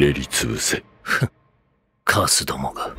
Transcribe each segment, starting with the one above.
練りつぶせカスどもが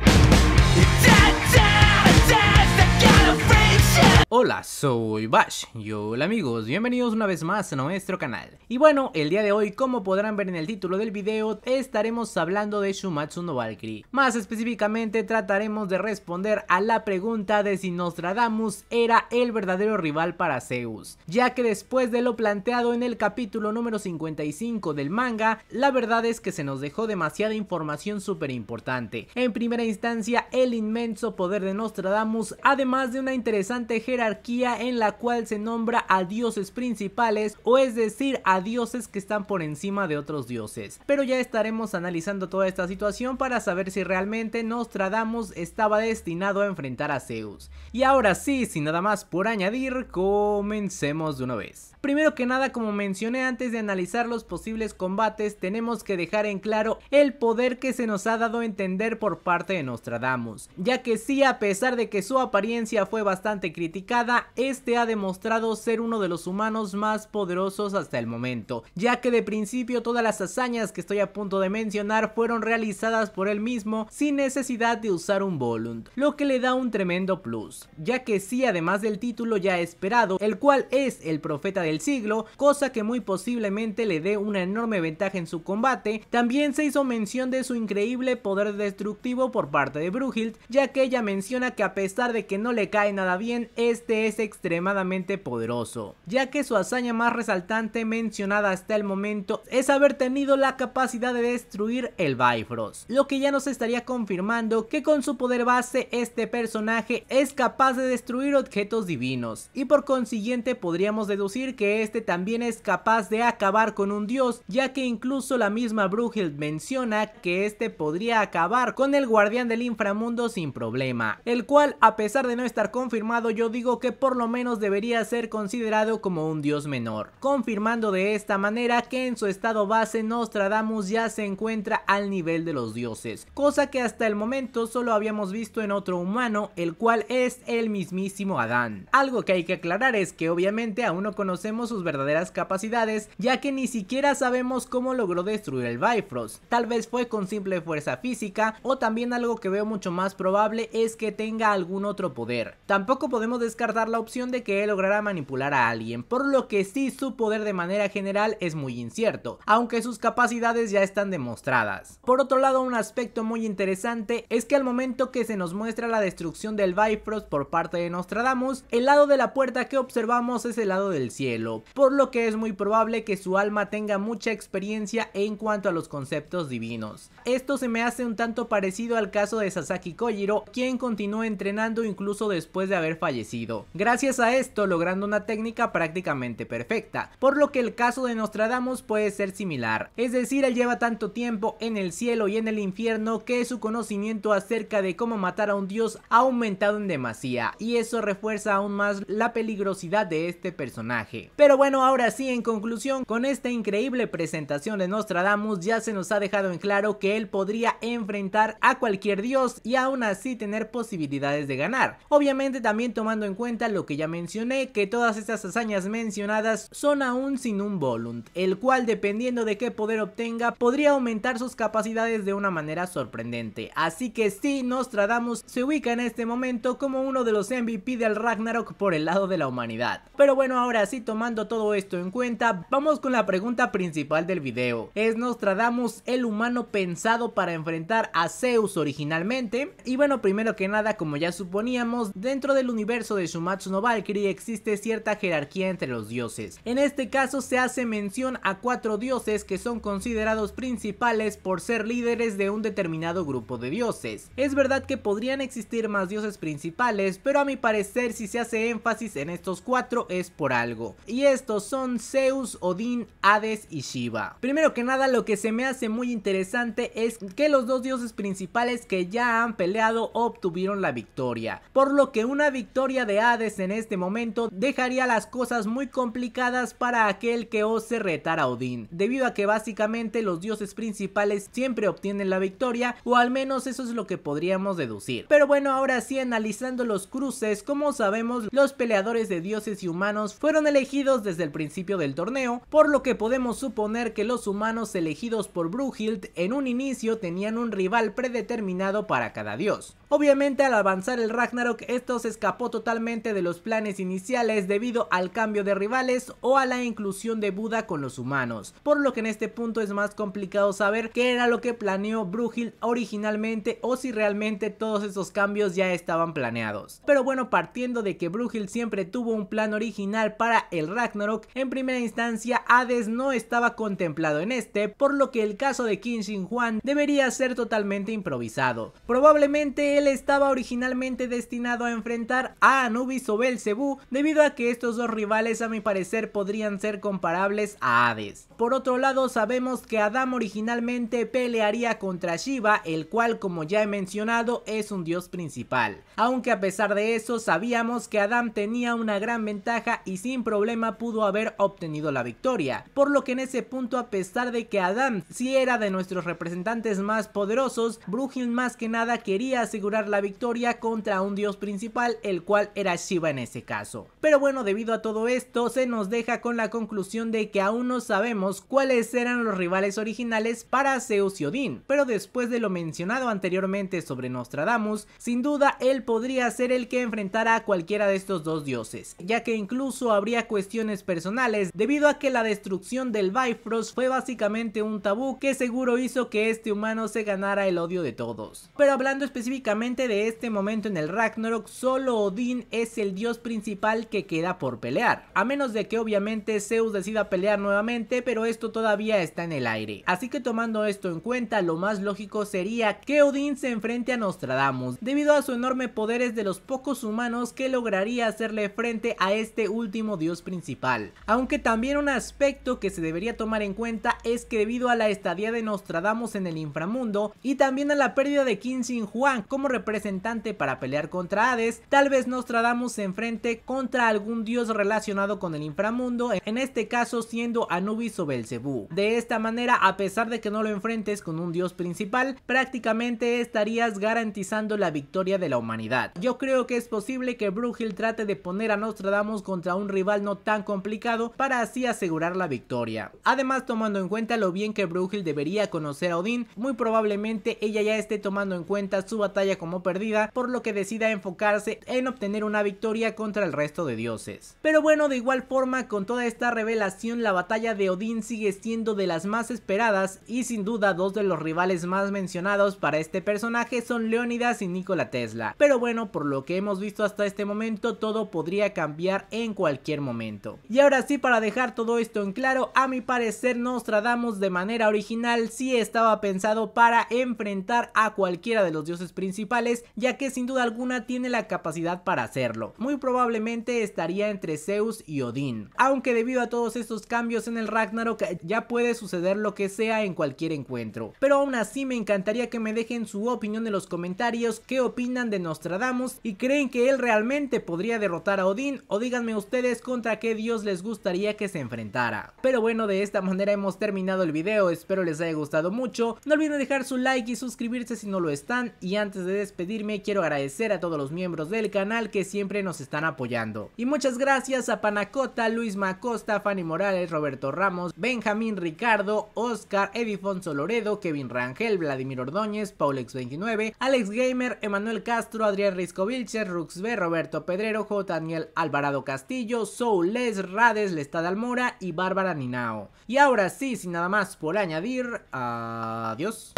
Hola, soy Bash y hola amigos, bienvenidos una vez más a nuestro canal. Y bueno, el día de hoy, como podrán ver en el título del video, estaremos hablando de Shumatsu no Valkyrie. Más específicamente, trataremos de responder a la pregunta de si Nostradamus era el verdadero rival para Zeus, ya que después de lo planteado en el capítulo número 55 del manga, la verdad es que se nos dejó demasiada información súper importante. En primera instancia, el inmenso poder de Nostradamus, además de una interesante jerarquía en la cual se nombra a dioses principales o es decir a dioses que están por encima de otros dioses. Pero ya estaremos analizando toda esta situación para saber si realmente Nostradamus estaba destinado a enfrentar a Zeus. Y ahora sí, sin nada más por añadir, comencemos de una vez. Primero que nada, como mencioné antes de analizar los posibles combates, tenemos que dejar en claro el poder que se nos ha dado a entender por parte de Nostradamus, ya que sí, a pesar de que su apariencia fue bastante criticada, este ha demostrado ser uno de los humanos más poderosos hasta el momento, ya que de principio todas las hazañas que estoy a punto de mencionar fueron realizadas por él mismo sin necesidad de usar un Volunt, lo que le da un tremendo plus, ya que si además del título ya esperado, el cual es el profeta del siglo, cosa que muy posiblemente le dé una enorme ventaja en su combate, también se hizo mención de su increíble poder destructivo por parte de Brughild, ya que ella menciona que a pesar de que no le cae nada bien, es este es extremadamente poderoso, ya que su hazaña más resaltante mencionada hasta el momento es haber tenido la capacidad de destruir el Bifrost, lo que ya nos estaría confirmando que con su poder base este personaje es capaz de destruir objetos divinos, y por consiguiente podríamos deducir que este también es capaz de acabar con un dios, ya que incluso la misma Brughild menciona que este podría acabar con el guardián del inframundo sin problema, el cual a pesar de no estar confirmado yo digo que por lo menos debería ser considerado como un dios menor. Confirmando de esta manera que en su estado base Nostradamus ya se encuentra al nivel de los dioses, cosa que hasta el momento solo habíamos visto en otro humano, el cual es el mismísimo Adán. Algo que hay que aclarar es que obviamente aún no conocemos sus verdaderas capacidades, ya que ni siquiera sabemos cómo logró destruir el Bifrost. Tal vez fue con simple fuerza física o también algo que veo mucho más probable es que tenga algún otro poder. Tampoco podemos descartar la opción de que él lograra manipular a alguien, por lo que sí su poder de manera general es muy incierto, aunque sus capacidades ya están demostradas. Por otro lado, un aspecto muy interesante es que al momento que se nos muestra la destrucción del Bifrost por parte de Nostradamus, el lado de la puerta que observamos es el lado del cielo, por lo que es muy probable que su alma tenga mucha experiencia en cuanto a los conceptos divinos. Esto se me hace un tanto parecido al caso de Sasaki Kojiro, quien continúa entrenando incluso después de haber fallecido gracias a esto logrando una técnica prácticamente perfecta, por lo que el caso de Nostradamus puede ser similar, es decir, él lleva tanto tiempo en el cielo y en el infierno que su conocimiento acerca de cómo matar a un dios ha aumentado en demasía y eso refuerza aún más la peligrosidad de este personaje. Pero bueno, ahora sí, en conclusión, con esta increíble presentación de Nostradamus ya se nos ha dejado en claro que él podría enfrentar a cualquier dios y aún así tener posibilidades de ganar. Obviamente también tomando en cuenta lo que ya mencioné, que todas estas hazañas mencionadas son aún sin un Volunt, el cual dependiendo de qué poder obtenga podría aumentar sus capacidades de una manera sorprendente. Así que si Nostradamus se ubica en este momento como uno de los MVP del Ragnarok por el lado de la humanidad. Pero bueno, ahora sí, tomando todo esto en cuenta, vamos con la pregunta principal del video. ¿Es Nostradamus el humano pensado para enfrentar a Zeus originalmente? Y bueno, primero que nada, como ya suponíamos, dentro del universo de Shumatsu no Valkyrie existe cierta jerarquía entre los dioses. En este caso se hace mención a cuatro dioses que son considerados principales por ser líderes de un determinado grupo de dioses. Es verdad que podrían existir más dioses principales, pero a mi parecer si se hace énfasis en estos cuatro es por algo. Y estos son Zeus, Odín, Hades y Shiva. Primero que nada lo que se me hace muy interesante es que los dos dioses principales que ya han peleado obtuvieron la victoria. Por lo que una victoria de Hades en este momento dejaría las cosas muy complicadas para aquel que ose retar a Odín, debido a que básicamente los dioses principales siempre obtienen la victoria, o al menos eso es lo que podríamos deducir. Pero bueno, ahora sí, analizando los cruces, como sabemos, los peleadores de dioses y humanos fueron elegidos desde el principio del torneo, por lo que podemos suponer que los humanos elegidos por Bruhild en un inicio tenían un rival predeterminado para cada dios. Obviamente al avanzar el Ragnarok esto se escapó totalmente de los planes iniciales debido al cambio de rivales o a la inclusión de Buda con los humanos, por lo que en este punto es más complicado saber qué era lo que planeó Brugil originalmente o si realmente todos esos cambios ya estaban planeados. Pero bueno, partiendo de que Brugil siempre tuvo un plan original para el Ragnarok, en primera instancia Hades no estaba contemplado en este, por lo que el caso de kim Juan debería ser totalmente improvisado. Probablemente él estaba originalmente destinado a enfrentar a Anubis o Belcebú, debido a que estos dos rivales a mi parecer podrían ser comparables a Hades. Por otro lado, sabemos que Adam originalmente pelearía contra Shiva, el cual como ya he mencionado es un dios principal. Aunque a pesar de eso, sabíamos que Adam tenía una gran ventaja y sin problema pudo haber obtenido la victoria. Por lo que en ese punto, a pesar de que Adam si sí era de nuestros representantes más poderosos, Brugil más que nada quería asegurar la victoria contra un dios principal, el cual era Shiva en ese caso. Pero bueno, debido a todo esto, se nos deja con la conclusión de que aún no sabemos cuáles eran los rivales originales para Zeus y Odín, pero después de lo mencionado anteriormente sobre Nostradamus, sin duda él podría ser el que enfrentara a cualquiera de estos dos dioses, ya que incluso habría cuestiones personales debido a que la destrucción del Bifrost fue básicamente un tabú que seguro hizo que este humano se ganara el odio de todos. Pero hablando específicamente de este momento en el Ragnarok solo Odín es el dios principal que queda por pelear, a menos de que obviamente Zeus decida pelear nuevamente, pero esto todavía está en el aire. Así que tomando esto en cuenta, lo más lógico sería que Odín se enfrente a Nostradamus, debido a su enorme poderes de los pocos humanos que lograría hacerle frente a este último dios principal. Aunque también un aspecto que se debería tomar en cuenta es que debido a la estadía de Nostradamus en el inframundo y también a la pérdida de King Sin Juan como representante para pelear contra Hades, tal vez Nostradamus se enfrente contra algún dios relacionado con el inframundo, en este caso siendo Anubis o Belcebú. De esta manera, a pesar de que no lo enfrentes con un dios principal, prácticamente estarías garantizando la victoria de la humanidad. Yo creo que es posible que Brugil trate de poner a Nostradamus contra un rival no tan complicado para así asegurar la victoria. Además, tomando en cuenta lo bien que Brugil debería conocer a Odín, muy probablemente ella ya esté tomando en cuenta su batalla como perdida, por lo que decida enfocarse en obtener una victoria contra el resto de dioses. Pero bueno, de igual forma, con toda esta revelación, la batalla de Odín sigue siendo de las más esperadas y sin duda dos de los rivales más mencionados para este personaje son Leónidas y Nikola Tesla. Pero bueno, por lo que hemos visto hasta este momento, todo podría cambiar en cualquier momento. Y ahora sí, para dejar todo esto en claro, a mi parecer Nostradamus de manera original si estaba pensado para enfrentar a cualquiera de los dioses principales ya que sin duda alguna tiene la capacidad para hacerlo. Muy probablemente estaría entre Zeus y Odín. Aunque debido a todos estos cambios en el Ragnarok ya puede suceder lo que sea en cualquier encuentro. Pero aún así me encantaría que me dejen su opinión en los comentarios, qué opinan de Nostradamus y creen que él realmente podría derrotar a Odín o díganme ustedes contra qué dios les gustaría que se enfrentara. Pero bueno, de esta manera hemos terminado el video, espero les haya gustado mucho. No olviden dejar su like y suscribirse si no lo están y antes de despedirme, quiero agradecer a todos los miembros del canal que siempre nos están apoyando. Y muchas gracias a Panacota, Luis Macosta, Fanny Morales, Roberto Ramos, Benjamín Ricardo, Oscar, Edifonso Loredo, Kevin Rangel, Vladimir Ordóñez, Paulex29, Alex Gamer, Emanuel Castro, Adrián Risco Rux B, Roberto Pedrero, J. Daniel Alvarado Castillo, Soules, Rades, Lestad Almora y Bárbara Ninao. Y ahora sí, sin nada más por añadir, adiós.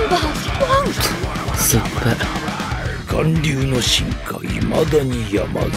寒流の進化いまだに山ま